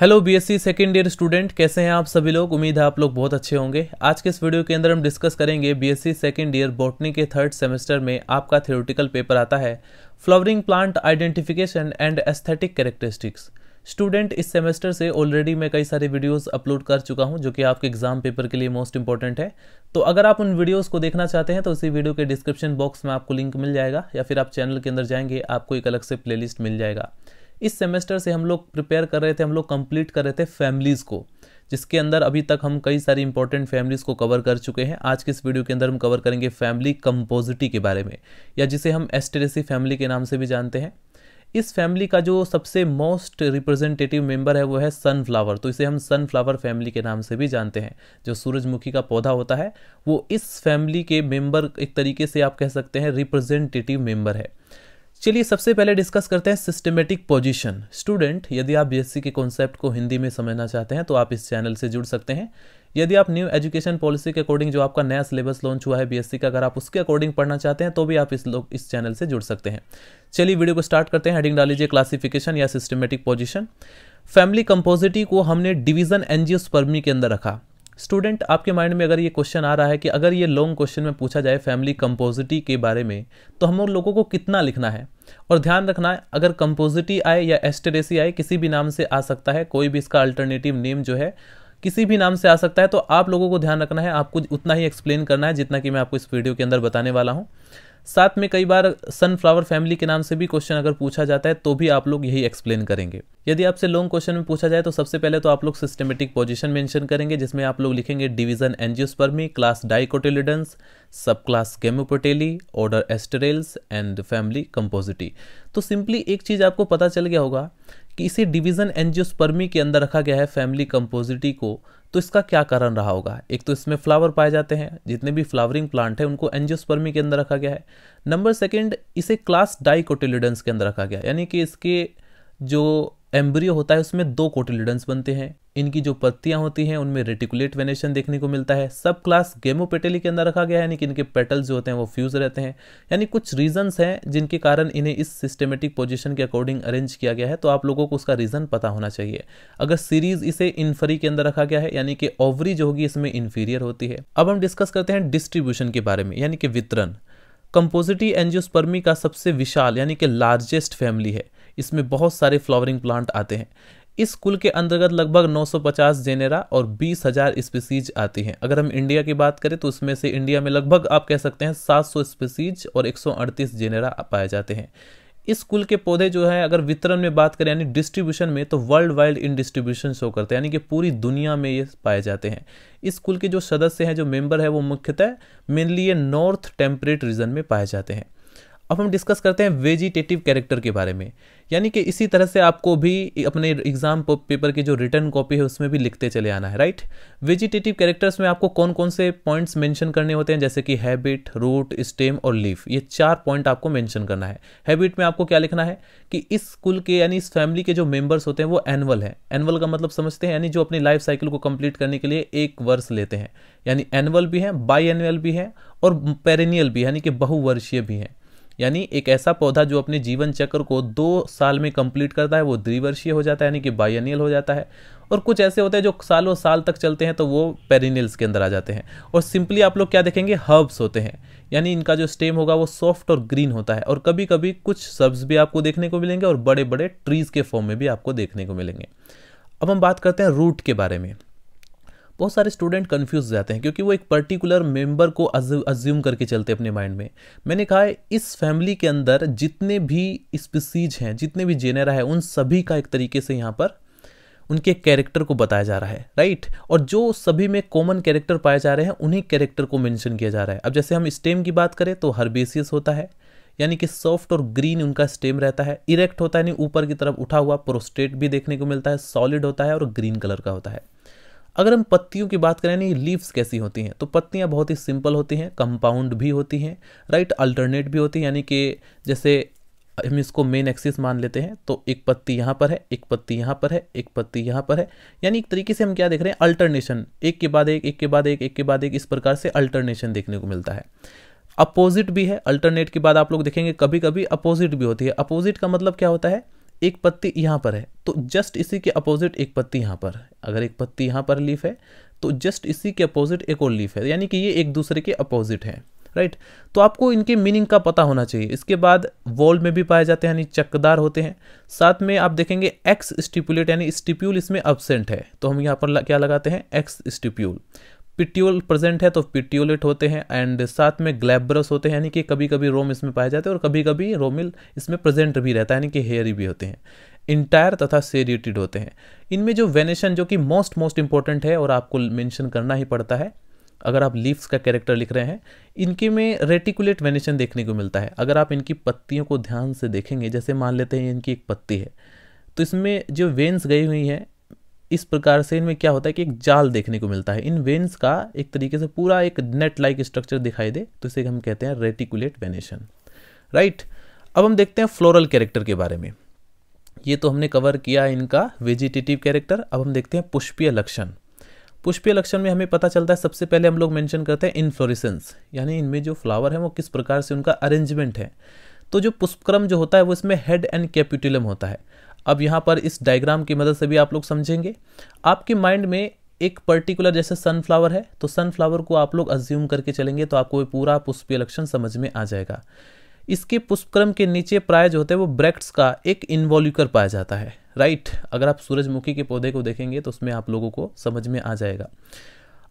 Hello BSc second year student कैसे हैं आप सभी लोग उम्मीद है आप लोग बहुत अच्छे होंगे आज के इस वीडियो के अंदर हम डिस्कस करेंगे बीएससी सेकेंड ईयर बॉटनी के थर्ड सेमेस्टर में आपका थियोरटिकल पेपर आता है flowering plant identification and aesthetic characteristics student इस सेमेस्टर से ऑलरेडी मैं कई सारे वीडियोस अपलोड कर चुका हूं जो कि आपके एग्जाम पेपर के लिए मोस्ट इंपॉर्टेंट है तो अगर आप उन वीडियोस को देखना चाहते हैं तो उसी वीडियो के डिस्क्रिप्शन बॉक्स में आपको लिंक मिल जाएगा या फिर आप चैनल के अंदर जाएंगे आपको एक अलग से प्लेलिस्ट मिल जाएगा इस सेमेस्टर से हम लोग प्रिपेयर कर रहे थे हम लोग कंप्लीट कर रहे थे फैमिलीज़ को जिसके अंदर अभी तक हम कई सारी इंपॉर्टेंट फैमिलीज़ को कवर कर चुके हैं आज के इस वीडियो के अंदर हम कवर करेंगे फैमिली कंपोजिटी के बारे में या जिसे हम एस्टेरेसी फैमिली के नाम से भी जानते हैं इस फैमिली का जो सबसे मोस्ट रिप्रेजेंटेटिव मेंबर है वो है सनफ्लावर तो इसे हम सनफ्लावर फैमिली के नाम से भी जानते हैं जो सूरजमुखी का पौधा होता है वो इस फैमिली के मेंबर एक तरीके से आप कह सकते हैं रिप्रेजेंटेटिव मेंबर है चलिए सबसे पहले डिस्कस करते हैं सिस्टमेटिक पोजीशन स्टूडेंट यदि आप बीएससी के कॉन्सेप्ट को हिंदी में समझना चाहते हैं तो आप इस चैनल से जुड़ सकते हैं यदि आप न्यू एजुकेशन पॉलिसी के अकॉर्डिंग जो आपका नया सिलेबस लॉन्च हुआ है बीएससी का अगर आप उसके अकॉर्डिंग पढ़ना चाहते हैं तो भी आप इस लोग इस चैनल से जुड़ सकते हैं चलिए वीडियो को स्टार्ट करते हैं हेडिंग डाल लीजिए क्लासिफिकेशन या सिस्टमेटिक पोजिशन फैमिली कंपोजिटी को हमने डिवीजन एनजीओ स्पर्मी के अंदर रखा स्टूडेंट आपके माइंड में अगर ये क्वेश्चन आ रहा है कि अगर ये लॉन्ग क्वेश्चन में पूछा जाए फैमिली कंपोजिटी के बारे में तो हम लोगों को कितना लिखना है और ध्यान रखना है अगर कंपोजिटी आए या एस्टेरेसी आए किसी भी नाम से आ सकता है कोई भी इसका अल्टरनेटिव नेम जो है किसी भी नाम से आ सकता है तो आप लोगों को ध्यान रखना है आपको उतना ही एक्सप्लेन करना है जितना कि मैं आपको इस वीडियो के अंदर बताने वाला हूँ साथ में कई बार सनफ्लावर फैमिली के नाम से भी क्वेश्चन अगर पूछा जाता है तो भी आप लोग यही एक्सप्लेन करेंगे यदि आपसे लॉन्ग क्वेश्चन में पूछा जाए तो सबसे पहले तो आप लोग सिस्टमेटिक पोजिशन मेंशन करेंगे जिसमें आप लोग लिखेंगे division एनजियोस्पर्मी class dicotyledons sub class gamopetalae order asterales and family compositae तो सिंपली एक चीज़ आपको पता चल गया होगा कि इसे डिवीजन एनजियोस्पर्मी के अंदर रखा गया है फैमिली कंपोजिटी को तो इसका क्या कारण रहा होगा एक तो इसमें फ्लावर पाए जाते हैं जितने भी फ्लावरिंग प्लांट है उनको एंजियोस्पर्मी के अंदर रखा गया है नंबर सेकेंड इसे क्लास डाइकोटिलिडन्स के अंदर रखा गया यानी कि इसके जो एम्ब्रियो होता है उसमें दो कोटिलिडन्स बनते हैं इनकी जो पत्तियां होती हैं उनमें रेटिकुलेट वेनेशन देखने को मिलता है सब क्लास गेमोपेटेली के अंदर रखा गया है यानी कि इनके पेटल्स जो होते हैं वो फ्यूज रहते हैं यानी कुछ रीजंस हैं जिनके कारण इन्हें इस सिस्टमेटिक पोजिशन के अकॉर्डिंग अरेंज किया गया है तो आप लोगों को उसका रीजन पता होना चाहिए अगर सीरीज इसे इन्फरी के अंदर रखा गया है यानी कि ओवरी जो होगी इसमें इन्फीरियर होती है अब हम डिस्कस करते हैं डिस्ट्रीब्यूशन के बारे में यानी कि वितरण कंपोजिटी एनजियोस्पर्मी का सबसे विशाल यानी कि लार्जेस्ट फैमिली है इसमें बहुत सारे फ्लावरिंग प्लांट आते हैं इस कुल के अंतर्गत लगभग 950 जेनेरा और 20,000 स्पीसीज आती हैं अगर हम इंडिया की बात करें तो उसमें से इंडिया में लगभग आप कह सकते हैं 700 स्पीसीज और 138 जेनेरा पाए जाते हैं इस कुल के पौधे जो है अगर वितरण में बात करें यानी डिस्ट्रीब्यूशन में तो world wide in distribution show करते हैं यानी कि पूरी दुनिया में ये पाए जाते हैं इस कुल के जो सदस्य हैं जो मेंबर है वो मुख्यतः मेनली ये नॉर्थ टेम्परेट रीजन में पाए जाते हैं अब हम डिस्कस करते हैं वेजिटेटिव कैरेक्टर के बारे में यानी कि इसी तरह से आपको भी अपने एग्जाम पेपर की जो रिटर्न कॉपी है उसमें भी लिखते चले आना है राइट वेजिटेटिव कैरेक्टर्स में आपको कौन कौन से पॉइंट्स मेंशन करने होते हैं जैसे कि हैबिट रूट स्टेम और लीफ ये चार पॉइंट आपको मेंशन करना है हैबिट में आपको क्या लिखना है कि इस स्कूल के यानी इस फैमिली के जो मेंबर्स होते हैं वो एनुअल है एनुअल का मतलब समझते हैं यानी जो अपनी लाइफ साइकिल को कंप्लीट करने के लिए एक वर्ष लेते हैं यानी एनुअल भी है बाई एनुअल भी है और पेरेनियल भी यानी कि बहुवर्षीय भी हैं यानी एक ऐसा पौधा जो अपने जीवन चक्र को दो साल में कंप्लीट करता है वो द्विवर्षीय हो जाता है यानी कि बायनियल हो जाता है और कुछ ऐसे होते हैं जो सालों साल तक चलते हैं तो वो पेरिनियल्स के अंदर आ जाते हैं और सिंपली आप लोग क्या देखेंगे हर्ब्स होते हैं यानी इनका जो स्टेम होगा वो सॉफ्ट और ग्रीन होता है और कभी कभी कुछ सब्ज भी आपको देखने को मिलेंगे और बड़े बड़े ट्रीज़ के फॉर्म में भी आपको देखने को मिलेंगे अब हम बात करते हैं रूट के बारे में बहुत सारे स्टूडेंट कन्फ्यूज जाते हैं क्योंकि वो एक पर्टिकुलर मेंबर को अज्यूम करके चलते अपने माइंड में मैंने कहा है इस फैमिली के अंदर जितने भी स्पीसीज हैं जितने भी जेनेरा है उन सभी का एक तरीके से यहाँ पर उनके कैरेक्टर को बताया जा रहा है राइट और जो सभी में कॉमन कैरेक्टर पाए जा रहे हैं उन्हीं कैरेक्टर को मेंशन किया जा रहा है अब जैसे हम स्टेम की बात करें तो हर्बेसियस होता है यानी कि सॉफ्ट और ग्रीन उनका स्टेम रहता है इरेक्ट होता है यानी ऊपर की तरफ उठा हुआ प्रोस्टेट भी देखने को मिलता है सॉलिड होता है और ग्रीन कलर का होता है अगर हम पत्तियों की बात करें नहीं लीव्स कैसी होती हैं तो पत्तियाँ बहुत ही सिंपल होती हैं कंपाउंड भी होती हैं राइट अल्टरनेट भी होती हैं यानी कि जैसे हम इसको मेन एक्सिस मान लेते हैं तो एक पत्ती यहाँ पर है एक पत्ती यहाँ पर है एक पत्ती यहाँ पर है यानी एक तरीके से हम क्या देख रहे हैं अल्टरनेशन एक के बाद एक एक के बाद एक एक के बाद एक इस प्रकार से अल्टरनेशन देखने को मिलता है अपोजिट भी है अल्टरनेट के बाद आप लोग देखेंगे कभी कभी अपोजिट भी होती है अपोजिट का मतलब क्या होता है एक पत्ती यहाँ पर है तो जस्ट इसी के अपोजिट एक पत्ती यहाँ पर है अगर एक पत्ती यहाँ पर लीफ है तो जस्ट इसी के अपोजिट एक और लीफ है यानी कि ये एक दूसरे के अपोजिट है राइट तो आपको इनके मीनिंग का पता होना चाहिए इसके बाद वॉल में भी पाए जाते हैं यानी चक्कदार होते हैं साथ में आप देखेंगे एक्स स्टिप्यूलेट यानी स्टिप्यूल इसमें अब्सेंट है तो हम यहाँ पर क्या लगाते हैं एक्स स्टिप्यूल पिट्यूल प्रेजेंट है तो पिट्यूलेट होते हैं एंड साथ में ग्लैब्रस होते हैं यानी कि कभी कभी रोम इसमें पाए जाते हैं और कभी कभी रोमिल इसमें प्रेजेंट भी रहता है यानी कि हेयरी भी होते हैं इंटायर तथा सेरिएटेड होते हैं इनमें जो वेनेशन जो कि मोस्ट मोस्ट इंपॉर्टेंट है और आपको मेंशन करना ही पड़ता है अगर आप लीव्स का कैरेक्टर लिख रहे हैं इनके में रेटिकुलेट वेनेशन देखने को मिलता है अगर आप इनकी पत्तियों को ध्यान से देखेंगे जैसे मान लेते हैं इनकी एक पत्ती है तो इसमें जो वेन्स गई हुई हैं इस प्रकार से इनमें क्या होता है कि एक जाल देखने को मिलता है इन वेन्स का एक तरीके से पूरा एक नेट लाइक स्ट्रक्चर दिखाई दे तो इसे हम कहते हैं रेटिकुलेट वेनेशन राइट अब हम देखते हैं फ्लोरल कैरेक्टर के बारे में ये तो हमने कवर किया इनका वेजिटेटिव कैरेक्टर अब हम देखते हैं पुष्पीय लक्षण पुष्पीय लक्षण में हमें पता चलता है सबसे पहले हम लोग मेंशन करते हैं इन्फ्लोरिसेंस यानी इनमें जो फ्लावर है वो किस प्रकार से उनका अरेंजमेंट है तो जो पुष्पक्रम जो होता है वो इसमें हेड एंड कैपिटुलम होता है अब यहाँ पर इस डायग्राम की मदद से भी आप लोग समझेंगे आपके माइंड में एक पर्टिकुलर जैसे सनफ्लावर है तो सनफ्लावर को आप लोग अज्यूम करके चलेंगे तो आपको पूरा पुष्पीय लक्षण समझ में आ जाएगा इसके पुष्पक्रम के नीचे प्राय जो होते हैं वो ब्रैक्ट्स का एक इन्वॉल्यूकर पाया जाता है राइट अगर आप सूरजमुखी के पौधे को देखेंगे तो उसमें आप लोगों को समझ में आ जाएगा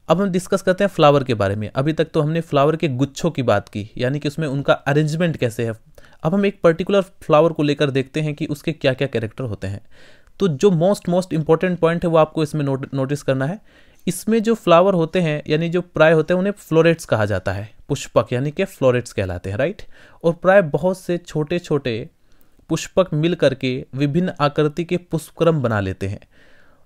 अब हम डिस्कस करते हैं फ्लावर के बारे में अभी तक तो हमने फ्लावर के गुच्छों की बात की यानी कि उसमें उनका अरेंजमेंट कैसे है अब हम एक पर्टिकुलर फ्लावर को लेकर देखते हैं कि उसके क्या क्या कैरेक्टर होते हैं तो जो मोस्ट मोस्ट इंपॉर्टेंट पॉइंट है वो आपको इसमें नोटिस करना है इसमें जो फ्लावर होते हैं यानी जो प्राय होते हैं उन्हें फ्लोरेट्स कहा जाता है पुष्पक यानी कि फ्लोरेट्स कहलाते हैं राइट और प्राय बहुत से छोटे छोटे पुष्पक मिल करके विभिन्न आकृति के पुष्पक्रम बना लेते हैं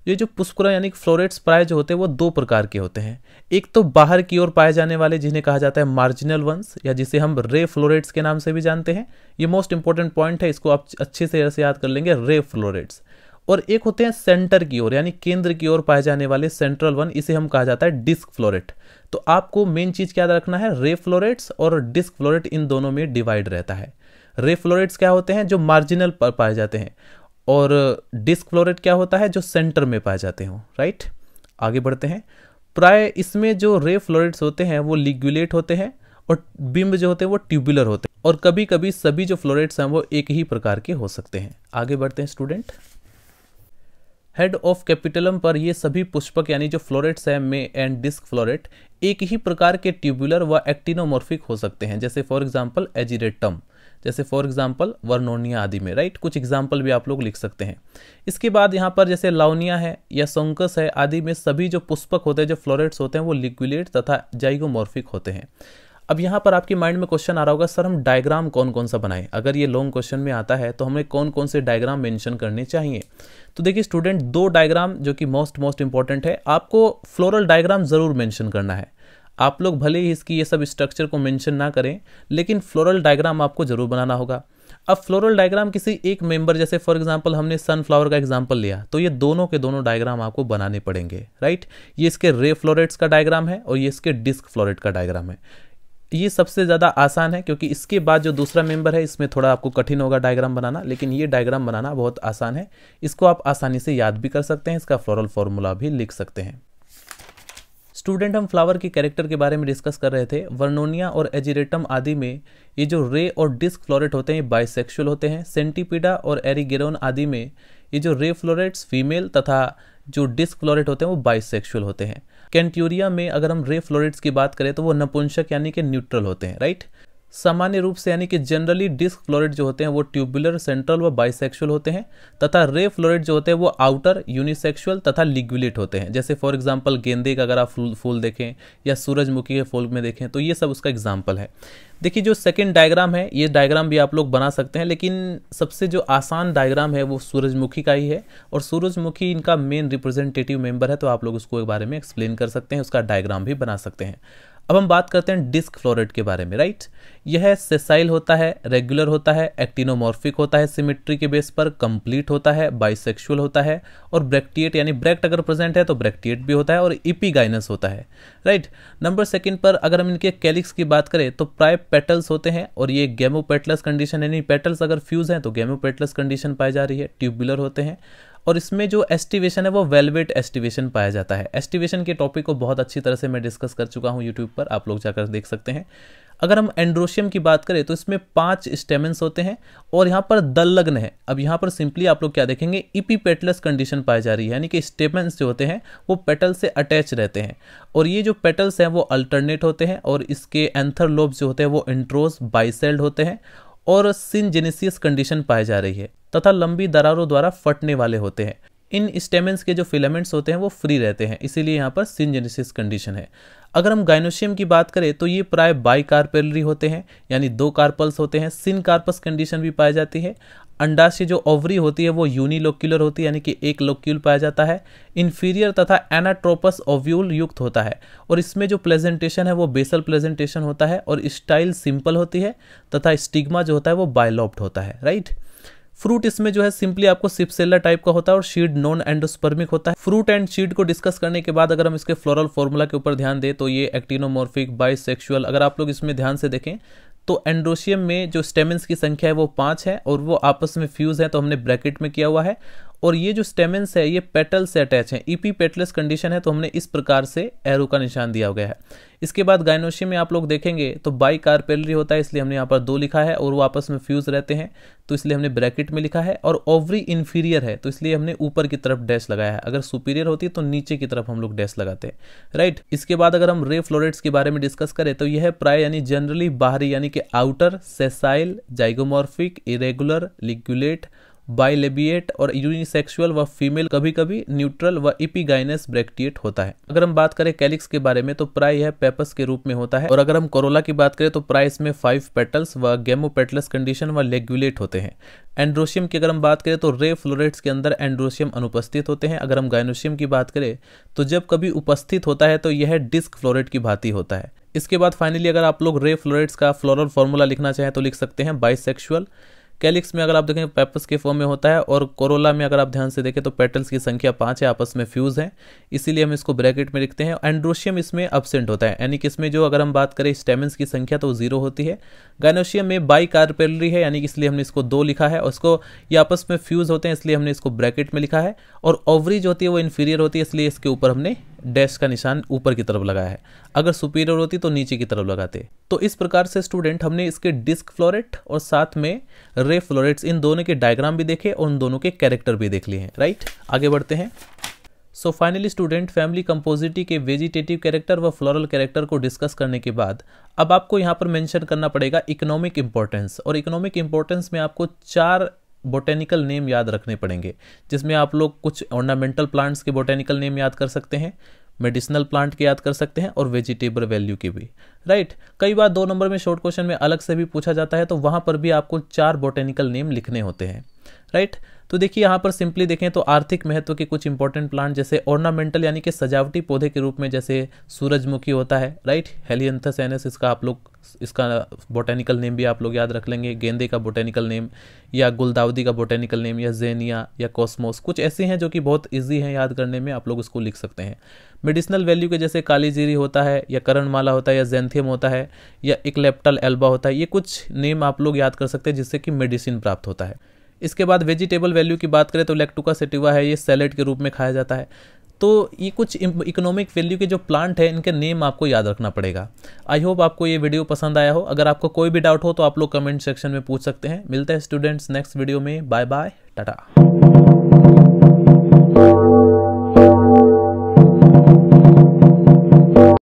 ये जो पुष्पकुरम यानी कि फ्लोरेट्स प्राय जो होते हैं वो दो प्रकार के होते हैं एक तो बाहर की ओर पाए जाने वाले जिन्हें कहा जाता है मार्जिनल वंस या जिसे हम रे फ्लोरेट्स के नाम से भी जानते हैं ये मोस्ट इंपॉर्टेंट पॉइंट है इसको आप अच्छे से याद कर लेंगे रे फ्लोरेट्स और एक होते हैं सेंटर की ओर यानी केंद्र की ओर पाए जाने वाले सेंट्रल वन इसे हम कहा जाता है डिस्क फ्लोरेट तो आपको मेन चीज़ क्या रखना है रे फ्लोरेट्स और डिस्क फ्लोरेट इन दोनों में डिवाइड रहता है रे फ्लोरेट्स क्या होते हैं जो मार्जिनल पर पाए जाते हैं और डिस्क फ्लोरेट क्या होता है जो सेंटर में पाए जाते हों राइट आगे बढ़ते हैं प्राय इसमें जो रे फ्लोरेट्स होते हैं वो लिग्युलेट होते हैं और बिंब जो होते हैं वो ट्यूबुलर होते हैं और कभी कभी सभी जो फ्लोरेट्स हैं वो एक ही प्रकार के हो सकते हैं आगे बढ़ते हैं स्टूडेंट हेड ऑफ कैपिटलम पर ये सभी पुष्पक यानी जो फ्लोरेट्स हैं मे एंड डिस्क फ्लोरेट एक ही प्रकार के ट्यूबुलर व एक्टिनोमोर्फिक हो सकते हैं जैसे फॉर एग्जाम्पल एजिरेटम जैसे फॉर एग्जाम्पल वर्नोनिया आदि में राइट कुछ एग्जाम्पल भी आप लोग लिख सकते हैं इसके बाद यहाँ पर जैसे लाउनिया है या सोंकस है आदि में सभी जो पुष्पक होते हैं जो फ्लोरेट्स होते हैं वो लिक्विलेट तथा जाइगोमॉर्फिक होते हैं अब यहाँ पर आपके माइंड में क्वेश्चन आ रहा होगा सर हम डायग्राम कौन कौन सा बनाएं अगर ये लॉन्ग क्वेश्चन में आता है तो हमें कौन कौन से डायग्राम मेंशन करने चाहिए तो देखिए स्टूडेंट दो डायग्राम जो कि मोस्ट मोस्ट इंपॉर्टेंट है आपको फ्लोरल डायग्राम ज़रूर मेंशन करना है आप लोग भले ही इसकी ये सब स्ट्रक्चर को मेंशन ना करें लेकिन फ्लोरल डायग्राम आपको ज़रूर बनाना होगा अब फ्लोरल डायग्राम किसी एक मेंबर जैसे फॉर एग्जांपल हमने सनफ्लावर का एग्जांपल लिया तो ये दोनों के दोनों डायग्राम आपको बनाने पड़ेंगे राइट ये इसके रे फ्लोरेट्स का डायग्राम है और ये इसके डिस्क फ्लोरेट का डायग्राम है ये सबसे ज़्यादा आसान है क्योंकि इसके बाद जो दूसरा मेंबर है इसमें थोड़ा आपको कठिन होगा डायग्राम बनाना लेकिन ये डायग्राम बनाना बहुत आसान है इसको आप आसानी से याद भी कर सकते हैं इसका फ्लोरल फॉर्मूला भी लिख सकते हैं स्टूडेंट हम फ्लावर के कैरेक्टर के बारे में डिस्कस कर रहे थे वर्नोनिया और एजिरेटम आदि में ये जो रे और डिस्क फ्लोरेट होते हैं बाइसेक्सुअल होते हैं सेंटीपीडा और एरीगेरोन आदि में ये जो रे फ्लोरेट्स फीमेल तथा जो डिस्क फ्लोरेट होते हैं वो बाइसेक्सुअल होते हैं कैंट्यूरिया में अगर हम रे फ्लोरेट्स की बात करें तो वो नपुंसक यानी कि न्यूट्रल होते हैं राइट right? सामान्य रूप से यानी कि जनरली डिस्क फ्लोरेट जो होते हैं वो ट्यूबुलर सेंट्रल व बाइसेक्सुअल होते हैं तथा रे फ्लोरेट जो होते हैं वो आउटर यूनिसेक्सुअल तथा लिग्विलेट होते हैं जैसे फॉर एग्जांपल गेंदे का अगर आप फूल फूल देखें या सूरजमुखी के फूल में देखें तो ये सब उसका एग्जाम्पल है देखिए जो सेकेंड डायग्राम है ये डायग्राम भी आप लोग बना सकते हैं लेकिन सबसे जो आसान डायग्राम है वो सूरजमुखी का ही है और सूरजमुखी इनका मेन रिप्रेजेंटेटिव मेंबर है तो आप लोग उसको बारे में एक्सप्लेन कर सकते हैं उसका डायग्राम भी बना सकते हैं अब हम बात करते हैं डिस्क फ्लोरेट के बारे में राइट यह सेसाइल होता है रेगुलर होता है एक्टिनोमॉर्फिक होता है सिमेट्री के बेस पर कंप्लीट होता है बाइसेक्सुअल होता है और ब्रेक्टिएट यानी ब्रेक्ट अगर प्रेजेंट है तो ब्रेक्टिएट भी होता है और इपीगाइनस होता है राइट नंबर सेकंड पर अगर हम इनके कैलिक्स की बात करें तो प्राय पेटल्स होते हैं और ये गेमोपेटलस कंडीशन यानी पेटल्स अगर फ्यूज हैं तो गेमोपेटलस कंडीशन पाई जा रही है ट्यूबुलर होते हैं और इसमें जो एस्टिवेशन है वो वेलवेट एस्टिवेशन पाया जाता है एस्टिवेशन के टॉपिक को बहुत अच्छी तरह से मैं डिस्कस कर चुका हूँ यूट्यूब पर आप लोग जाकर देख सकते हैं अगर हम एंड्रोशियम की बात करें तो इसमें पांच स्टेमेंस होते हैं और यहाँ पर दल लग्न है अब यहाँ पर सिंपली आप लोग क्या देखेंगे इपीपेटलस कंडीशन पाई जा रही है यानी कि स्टेमेंस जो होते हैं वो पेटल से अटैच रहते हैं और ये जो पेटल्स हैं वो अल्टरनेट होते हैं और इसके एंथर जो होते हैं वो इंट्रोस बाइसेल्ड होते हैं और सिनजेनेसियस कंडीशन पाई जा रही है तथा लंबी दरारों द्वारा फटने वाले होते हैं इन स्टेमेंस के जो फिलामेंट्स होते हैं वो फ्री रहते हैं इसीलिए यहाँ पर सिंजेनेसिस कंडीशन है अगर हम गाइनोशियम की बात करें तो ये प्राय बाई कार्पेलरी होते हैं यानी दो कार्पल्स होते हैं सिन कार्पस कंडीशन भी पाई जाती है अंडाशय जो ओवरी होती है वो यूनिलोक्यूलर होती है यानी कि एक लोक्यूल पाया जाता है इन्फीरियर तथा एनाट्रोपस ओव्यूल युक्त होता है और इसमें जो प्रेजेंटेशन है वो बेसल प्रेजेंटेशन होता है और स्टाइल सिंपल होती है तथा स्टिग्मा जो होता है वो बायलॉप्ट होता है राइट फ्रूट इसमें जो है सिंपली आपको सिपसेला टाइप का होता है और शीड नॉन एंडोस्पर्मिक होता है फ्रूट एंड शीड को डिस्कस करने के बाद अगर हम इसके फ्लोरल फॉर्मूला के ऊपर ध्यान दें तो ये एक्टिनोमोर्फिक बाइसेक्सुअल अगर आप लोग इसमें ध्यान से देखें तो एंड्रोशियम में जो स्टेमेंस की संख्या है वो पाँच है और वो आपस में फ्यूज़ है तो हमने ब्रैकेट में किया हुआ है और ये जो स्टेमेंस है ये पेटल से अटैच है ईपी पेटलेस कंडीशन है तो हमने इस प्रकार से एरो का निशान दिया गया है इसके बाद गाइनोशियम में आप लोग देखेंगे तो बाई कार्पेलरी होता है इसलिए हमने यहाँ पर दो लिखा है और वो आपस में फ्यूज रहते हैं तो इसलिए हमने ब्रैकेट में लिखा है और ओवरी इन्फीरियर है तो इसलिए हमने ऊपर की तरफ डैश लगाया है अगर सुपीरियर होती तो नीचे की तरफ हम लोग डैश लगाते हैं राइट इसके बाद अगर हम रे फ्लोरेट्स के बारे में डिस्कस करें तो यह प्राय यानी जनरली बाहरी यानी कि outer sessile zygomorphic irregular ligulate bilabiate और यूनिसेक्सुअल व फीमेल कभी कभी न्यूट्रल व इपिगाइनस ब्रैक्टिएट होता है अगर हम बात करें कैलिक्स के बारे में तो प्राय यह पेपस के रूप में होता है और अगर हम कोरोला की बात करें तो प्राय इसमें फाइव पेटल्स व गेमोपेटलस कंडीशन व लेगुलेट होते हैं एंड्रोशियम की अगर हम बात करें तो रे फ्लोरेट्स के अंदर एंड्रोशियम अनुपस्थित होते हैं अगर हम गाइनोशियम की बात करें तो जब कभी उपस्थित होता है तो यह डिस्क फ्लोरेट की भांति होता है इसके बाद फाइनली अगर आप लोग रे फ्लोरेट्स का फ्लोरल फॉर्मूला लिखना चाहें तो लिख सकते हैं बाइसेक्सुअल कैलिक्स में अगर आप देखें पेपस के फॉर्म में होता है और कोरोला में अगर आप ध्यान से देखें तो पेटल्स की संख्या पाँच है आपस में फ्यूज़ है इसीलिए हम इसको ब्रैकेट में लिखते हैं एंड्रोशियम इसमें अपसेंट होता है यानी कि इसमें जो अगर हम बात करें स्टेमेंस की संख्या तो जीरो होती है गाइनोशियम में बाई कार्पेलरी है यानी कि इसलिए हमने इसको दो लिखा है और इसको ये आपस में फ्यूज़ होते हैं इसलिए हमने इसको ब्रैकेट में लिखा है और ओवरी जो होती है वो इन्फीरियर होती है इसलिए इसके ऊपर हमने डैश का निशान ऊपर की तरफ लगाया है अगर सुपीरियर होती तो नीचे की तरफ लगाते तो इस प्रकार से स्टूडेंट हमने इसके डिस्क फ्लोरेट और साथ में रे फ्लोरेट्स इन दोनों के डायग्राम भी देखे और उन दोनों के कैरेक्टर भी देख लिए हैं राइट आगे बढ़ते हैं so finally student family compositae के वेजिटेटिव कैरेक्टर व फ्लोरल कैरेक्टर को डिस्कस करने के बाद अब आपको यहाँ पर मैंशन करना पड़ेगा इकोनॉमिक इंपॉर्टेंस और इकोनॉमिक इंपॉर्टेंस में आपको चार बोटेनिकल नेम याद रखने पड़ेंगे जिसमें आप लोग कुछ ऑर्नामेंटल प्लांट्स के बोटेनिकल नेम याद कर सकते हैं मेडिसिनल प्लांट की याद कर सकते हैं और वेजिटेबल वैल्यू की भी राइट कई बार दो नंबर में शॉर्ट क्वेश्चन में अलग से भी पूछा जाता है तो वहां पर भी आपको चार बोटेनिकल नेम लिखने होते हैं राइट तो देखिए यहाँ पर सिंपली देखें तो आर्थिक महत्व के कुछ इंपॉर्टेंट प्लांट जैसे ऑर्नामेंटल यानी कि सजावटी पौधे के रूप में जैसे सूरजमुखी होता है राइट हेलियंथस एनस इसका आप लोग इसका बोटेनिकल नेम भी आप लोग याद रख लेंगे गेंदे का बोटेनिकल नेम या गुलदाउदी का बोटेनिकल नेम या जेनिया या कॉस्मोस कुछ ऐसे हैं जो कि बहुत ईजी हैं याद करने में आप लोग उसको लिख सकते हैं मेडिसिनल वैल्यू के जैसे काली होता है या करणमाला होता है या जेंथियम होता है या इकलेप्टल एल्बा होता है ये कुछ नेम आप लोग याद कर सकते हैं जिससे कि मेडिसिन प्राप्त होता है इसके बाद वेजिटेबल वैल्यू की बात करें तो लेक्टुका सेटिवा है ये सैलेड के रूप में खाया जाता है तो ये कुछ इकोनॉमिक वैल्यू के जो प्लांट है इनके नेम आपको याद रखना पड़ेगा आई होप आपको ये वीडियो पसंद आया हो अगर आपको कोई भी डाउट हो तो आप लोग कमेंट सेक्शन में पूछ सकते हैं मिलते हैं स्टूडेंट्स नेक्स्ट वीडियो में बाय बाय टाटा